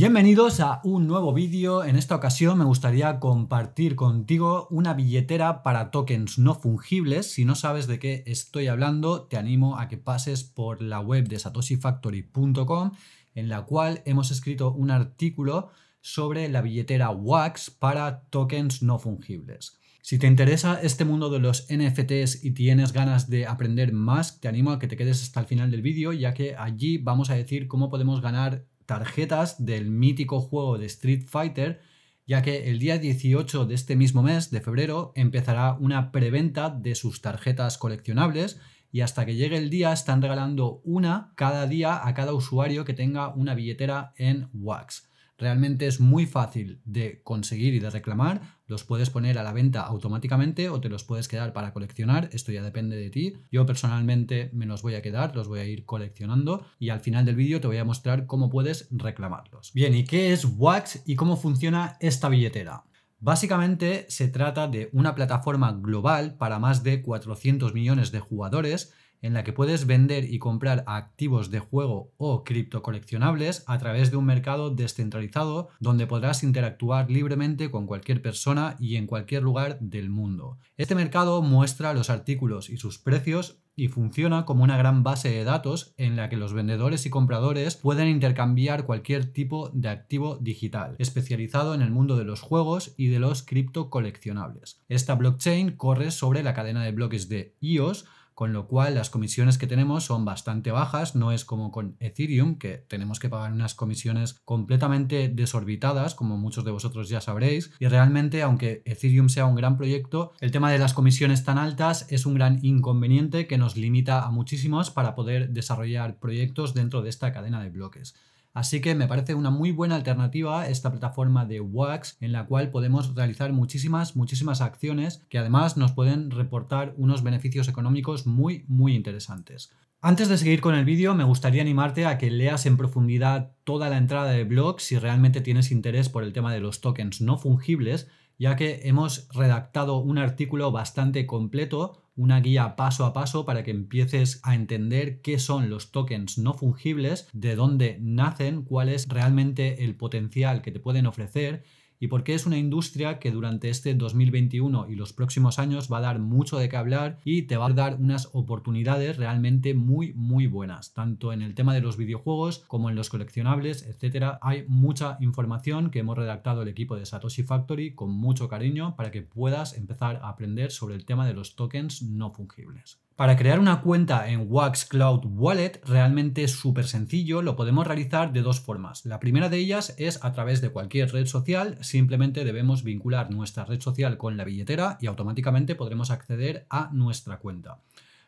Bienvenidos a un nuevo vídeo. En esta ocasión me gustaría compartir contigo una billetera para tokens no fungibles. Si no sabes de qué estoy hablando, te animo a que pases por la web de satoshifactory.com en la cual hemos escrito un artículo sobre la billetera WAX para tokens no fungibles. Si te interesa este mundo de los NFTs y tienes ganas de aprender más, te animo a que te quedes hasta el final del vídeo, ya que allí vamos a decir cómo podemos ganar tarjetas del mítico juego de Street Fighter, ya que el día 18 de este mismo mes, de febrero, empezará una preventa de sus tarjetas coleccionables y hasta que llegue el día están regalando una cada día a cada usuario que tenga una billetera en Wax realmente es muy fácil de conseguir y de reclamar. Los puedes poner a la venta automáticamente o te los puedes quedar para coleccionar. Esto ya depende de ti. Yo personalmente me los voy a quedar, los voy a ir coleccionando y al final del vídeo te voy a mostrar cómo puedes reclamarlos. Bien, ¿y qué es Wax y cómo funciona esta billetera? Básicamente se trata de una plataforma global para más de 400 millones de jugadores en la que puedes vender y comprar activos de juego o criptocoleccionables a través de un mercado descentralizado donde podrás interactuar libremente con cualquier persona y en cualquier lugar del mundo. Este mercado muestra los artículos y sus precios y funciona como una gran base de datos en la que los vendedores y compradores pueden intercambiar cualquier tipo de activo digital, especializado en el mundo de los juegos y de los criptocoleccionables. Esta blockchain corre sobre la cadena de bloques de IOS, con lo cual las comisiones que tenemos son bastante bajas, no es como con Ethereum, que tenemos que pagar unas comisiones completamente desorbitadas, como muchos de vosotros ya sabréis, y realmente aunque Ethereum sea un gran proyecto, el tema de las comisiones tan altas es un gran inconveniente que nos limita a muchísimos para poder desarrollar proyectos dentro de esta cadena de bloques. Así que me parece una muy buena alternativa esta plataforma de Wax en la cual podemos realizar muchísimas, muchísimas acciones que además nos pueden reportar unos beneficios económicos muy, muy interesantes. Antes de seguir con el vídeo, me gustaría animarte a que leas en profundidad toda la entrada de blog si realmente tienes interés por el tema de los tokens no fungibles, ya que hemos redactado un artículo bastante completo una guía paso a paso para que empieces a entender qué son los tokens no fungibles, de dónde nacen, cuál es realmente el potencial que te pueden ofrecer y porque es una industria que durante este 2021 y los próximos años va a dar mucho de qué hablar y te va a dar unas oportunidades realmente muy muy buenas, tanto en el tema de los videojuegos como en los coleccionables, etcétera. Hay mucha información que hemos redactado el equipo de Satoshi Factory con mucho cariño para que puedas empezar a aprender sobre el tema de los tokens no fungibles. Para crear una cuenta en Wax Cloud Wallet realmente es súper sencillo, lo podemos realizar de dos formas. La primera de ellas es a través de cualquier red social, simplemente debemos vincular nuestra red social con la billetera y automáticamente podremos acceder a nuestra cuenta.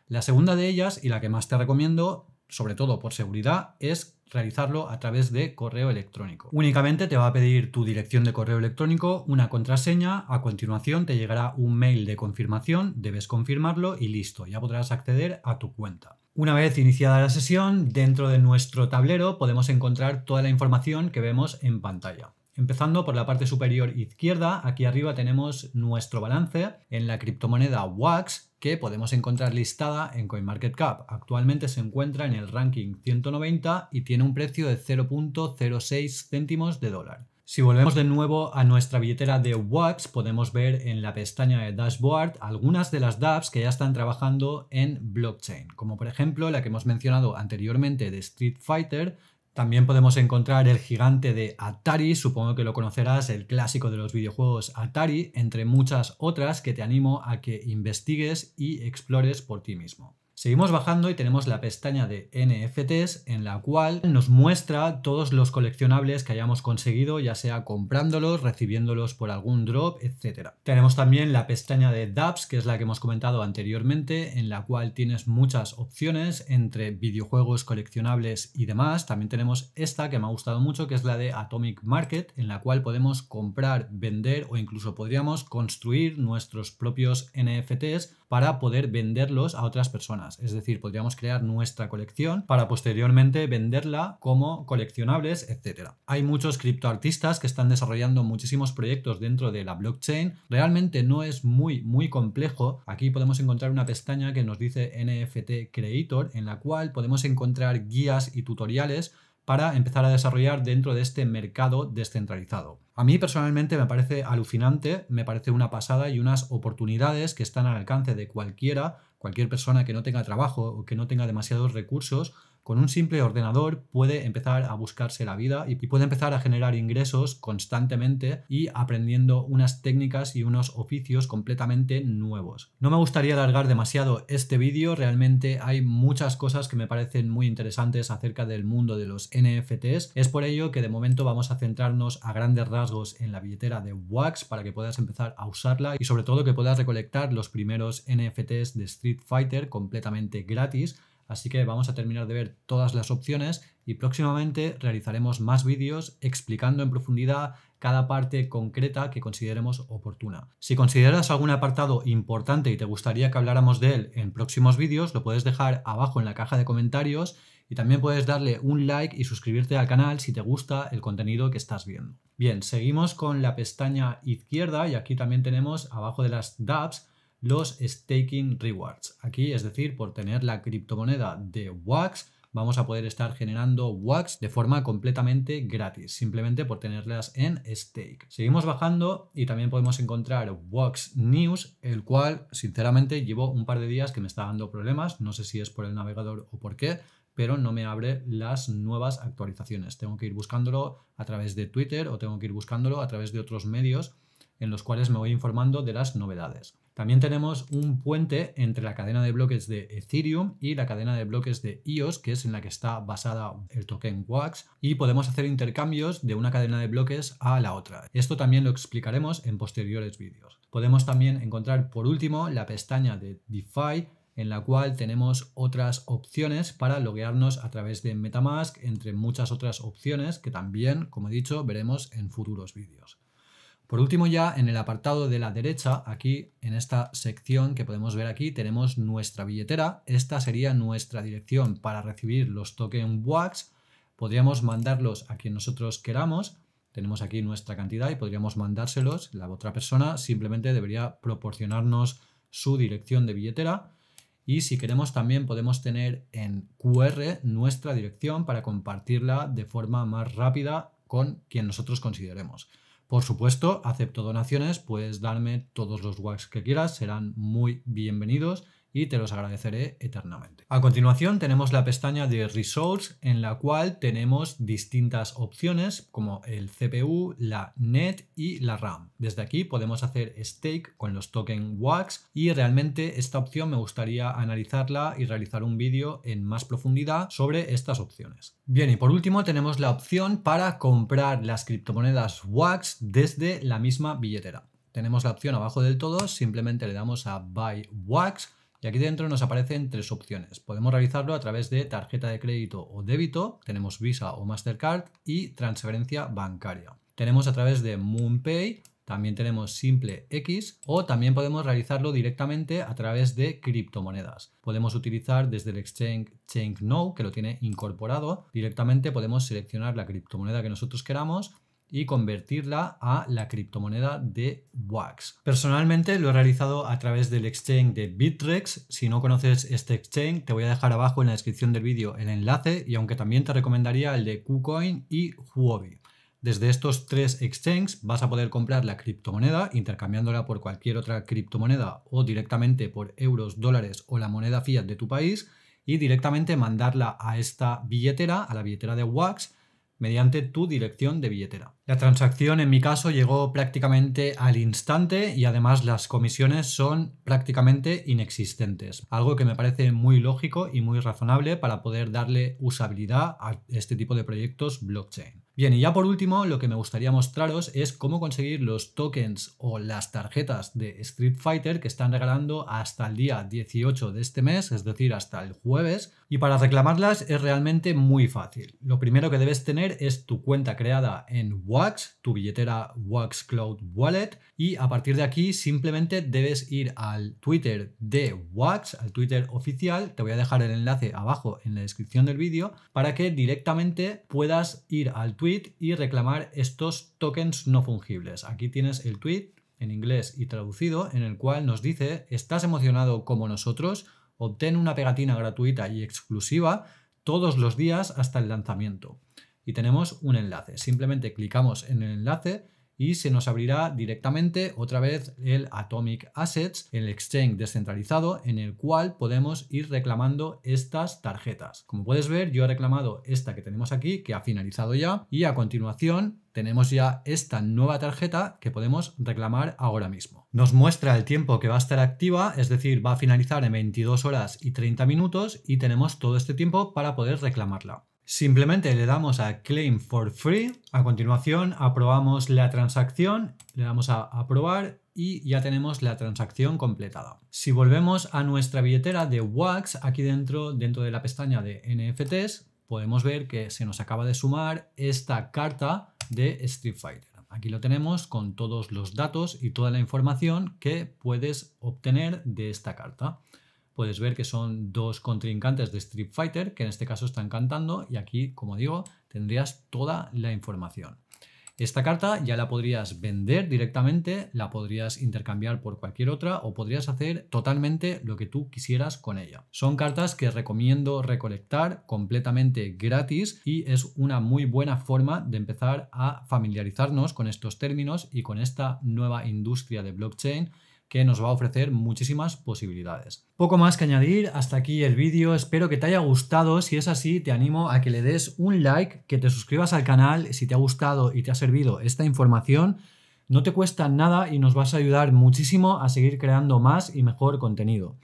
La segunda de ellas, y la que más te recomiendo, sobre todo por seguridad, es realizarlo a través de correo electrónico. Únicamente te va a pedir tu dirección de correo electrónico, una contraseña, a continuación te llegará un mail de confirmación, debes confirmarlo y listo, ya podrás acceder a tu cuenta. Una vez iniciada la sesión, dentro de nuestro tablero podemos encontrar toda la información que vemos en pantalla. Empezando por la parte superior izquierda, aquí arriba tenemos nuestro balance en la criptomoneda WAX, que podemos encontrar listada en CoinMarketCap. Actualmente se encuentra en el ranking 190 y tiene un precio de 0.06 céntimos de dólar. Si volvemos de nuevo a nuestra billetera de WAX, podemos ver en la pestaña de Dashboard algunas de las dApps que ya están trabajando en blockchain, como por ejemplo la que hemos mencionado anteriormente de Street Fighter, también podemos encontrar el gigante de Atari, supongo que lo conocerás, el clásico de los videojuegos Atari, entre muchas otras que te animo a que investigues y explores por ti mismo. Seguimos bajando y tenemos la pestaña de NFTs en la cual nos muestra todos los coleccionables que hayamos conseguido, ya sea comprándolos, recibiéndolos por algún drop, etc. Tenemos también la pestaña de DApps, que es la que hemos comentado anteriormente, en la cual tienes muchas opciones entre videojuegos, coleccionables y demás. También tenemos esta que me ha gustado mucho, que es la de Atomic Market, en la cual podemos comprar, vender o incluso podríamos construir nuestros propios NFTs para poder venderlos a otras personas. Es decir, podríamos crear nuestra colección para posteriormente venderla como coleccionables, etc. Hay muchos criptoartistas que están desarrollando muchísimos proyectos dentro de la blockchain. Realmente no es muy, muy complejo. Aquí podemos encontrar una pestaña que nos dice NFT Creator, en la cual podemos encontrar guías y tutoriales para empezar a desarrollar dentro de este mercado descentralizado. A mí personalmente me parece alucinante, me parece una pasada y unas oportunidades que están al alcance de cualquiera, cualquier persona que no tenga trabajo o que no tenga demasiados recursos con un simple ordenador puede empezar a buscarse la vida y puede empezar a generar ingresos constantemente y aprendiendo unas técnicas y unos oficios completamente nuevos. No me gustaría alargar demasiado este vídeo, realmente hay muchas cosas que me parecen muy interesantes acerca del mundo de los NFTs. Es por ello que de momento vamos a centrarnos a grandes rasgos en la billetera de Wax para que puedas empezar a usarla y sobre todo que puedas recolectar los primeros NFTs de Street Fighter completamente gratis Así que vamos a terminar de ver todas las opciones y próximamente realizaremos más vídeos explicando en profundidad cada parte concreta que consideremos oportuna. Si consideras algún apartado importante y te gustaría que habláramos de él en próximos vídeos, lo puedes dejar abajo en la caja de comentarios y también puedes darle un like y suscribirte al canal si te gusta el contenido que estás viendo. Bien, seguimos con la pestaña izquierda y aquí también tenemos abajo de las DAPs los staking rewards. Aquí, es decir, por tener la criptomoneda de WAX, vamos a poder estar generando WAX de forma completamente gratis, simplemente por tenerlas en stake. Seguimos bajando y también podemos encontrar WAX News, el cual sinceramente llevo un par de días que me está dando problemas, no sé si es por el navegador o por qué, pero no me abre las nuevas actualizaciones. Tengo que ir buscándolo a través de Twitter o tengo que ir buscándolo a través de otros medios en los cuales me voy informando de las novedades. También tenemos un puente entre la cadena de bloques de Ethereum y la cadena de bloques de EOS, que es en la que está basada el token WAX, y podemos hacer intercambios de una cadena de bloques a la otra. Esto también lo explicaremos en posteriores vídeos. Podemos también encontrar, por último, la pestaña de DeFi, en la cual tenemos otras opciones para loguearnos a través de Metamask, entre muchas otras opciones que también, como he dicho, veremos en futuros vídeos. Por último ya en el apartado de la derecha, aquí en esta sección que podemos ver aquí, tenemos nuestra billetera. Esta sería nuestra dirección para recibir los token WAX. Podríamos mandarlos a quien nosotros queramos. Tenemos aquí nuestra cantidad y podríamos mandárselos. La otra persona simplemente debería proporcionarnos su dirección de billetera. Y si queremos también podemos tener en QR nuestra dirección para compartirla de forma más rápida con quien nosotros consideremos. Por supuesto, acepto donaciones, puedes darme todos los wax que quieras, serán muy bienvenidos y te los agradeceré eternamente. A continuación tenemos la pestaña de Resource en la cual tenemos distintas opciones como el CPU, la NET y la RAM. Desde aquí podemos hacer stake con los tokens WAX y realmente esta opción me gustaría analizarla y realizar un vídeo en más profundidad sobre estas opciones. Bien y por último tenemos la opción para comprar las criptomonedas WAX desde la misma billetera. Tenemos la opción abajo del todo, simplemente le damos a Buy WAX y aquí dentro nos aparecen tres opciones. Podemos realizarlo a través de tarjeta de crédito o débito, tenemos Visa o Mastercard y transferencia bancaria. Tenemos a través de MoonPay, también tenemos SimpleX o también podemos realizarlo directamente a través de criptomonedas. Podemos utilizar desde el exchange ChainKnow que lo tiene incorporado, directamente podemos seleccionar la criptomoneda que nosotros queramos y convertirla a la criptomoneda de Wax. Personalmente lo he realizado a través del exchange de Bitrex. Si no conoces este exchange, te voy a dejar abajo en la descripción del vídeo el enlace y aunque también te recomendaría el de KuCoin y Huobi. Desde estos tres exchanges vas a poder comprar la criptomoneda intercambiándola por cualquier otra criptomoneda o directamente por euros, dólares o la moneda fiat de tu país y directamente mandarla a esta billetera, a la billetera de Wax mediante tu dirección de billetera. La transacción en mi caso llegó prácticamente al instante y además las comisiones son prácticamente inexistentes, algo que me parece muy lógico y muy razonable para poder darle usabilidad a este tipo de proyectos blockchain. Bien, y ya por último, lo que me gustaría mostraros es cómo conseguir los tokens o las tarjetas de Street Fighter que están regalando hasta el día 18 de este mes, es decir, hasta el jueves, y para reclamarlas es realmente muy fácil. Lo primero que debes tener es tu cuenta creada en Wax, tu billetera Wax Cloud Wallet, y a partir de aquí simplemente debes ir al Twitter de Wax, al Twitter oficial, te voy a dejar el enlace abajo en la descripción del vídeo, para que directamente puedas ir al tweet y reclamar estos tokens no fungibles. Aquí tienes el tweet en inglés y traducido, en el cual nos dice, ¿estás emocionado como nosotros? Obtén una pegatina gratuita y exclusiva todos los días hasta el lanzamiento. Y tenemos un enlace. Simplemente clicamos en el enlace y se nos abrirá directamente otra vez el Atomic Assets, el exchange descentralizado en el cual podemos ir reclamando estas tarjetas. Como puedes ver, yo he reclamado esta que tenemos aquí, que ha finalizado ya, y a continuación tenemos ya esta nueva tarjeta que podemos reclamar ahora mismo. Nos muestra el tiempo que va a estar activa, es decir, va a finalizar en 22 horas y 30 minutos y tenemos todo este tiempo para poder reclamarla. Simplemente le damos a Claim for Free. A continuación aprobamos la transacción, le damos a aprobar y ya tenemos la transacción completada. Si volvemos a nuestra billetera de WAX, aquí dentro, dentro de la pestaña de NFTs, podemos ver que se nos acaba de sumar esta carta de Street Fighter. Aquí lo tenemos con todos los datos y toda la información que puedes obtener de esta carta puedes ver que son dos contrincantes de Street Fighter que en este caso están cantando y aquí, como digo, tendrías toda la información. Esta carta ya la podrías vender directamente, la podrías intercambiar por cualquier otra o podrías hacer totalmente lo que tú quisieras con ella. Son cartas que recomiendo recolectar completamente gratis y es una muy buena forma de empezar a familiarizarnos con estos términos y con esta nueva industria de blockchain que nos va a ofrecer muchísimas posibilidades. Poco más que añadir, hasta aquí el vídeo, espero que te haya gustado, si es así te animo a que le des un like, que te suscribas al canal si te ha gustado y te ha servido esta información, no te cuesta nada y nos vas a ayudar muchísimo a seguir creando más y mejor contenido.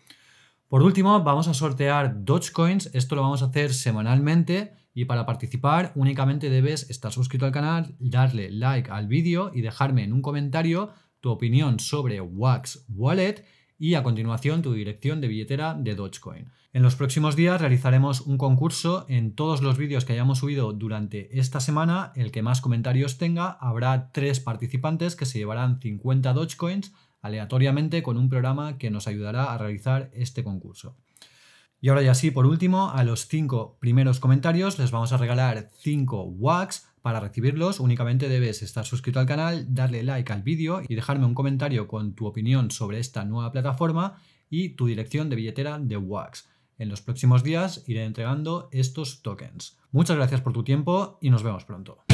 Por último, vamos a sortear Dogecoins, esto lo vamos a hacer semanalmente y para participar únicamente debes estar suscrito al canal, darle like al vídeo y dejarme en un comentario opinión sobre Wax Wallet y a continuación tu dirección de billetera de Dogecoin. En los próximos días realizaremos un concurso en todos los vídeos que hayamos subido durante esta semana. El que más comentarios tenga habrá tres participantes que se llevarán 50 Dogecoins aleatoriamente con un programa que nos ayudará a realizar este concurso. Y ahora ya sí, por último, a los cinco primeros comentarios les vamos a regalar 5 WAX para recibirlos únicamente debes estar suscrito al canal, darle like al vídeo y dejarme un comentario con tu opinión sobre esta nueva plataforma y tu dirección de billetera de WAX. En los próximos días iré entregando estos tokens. Muchas gracias por tu tiempo y nos vemos pronto.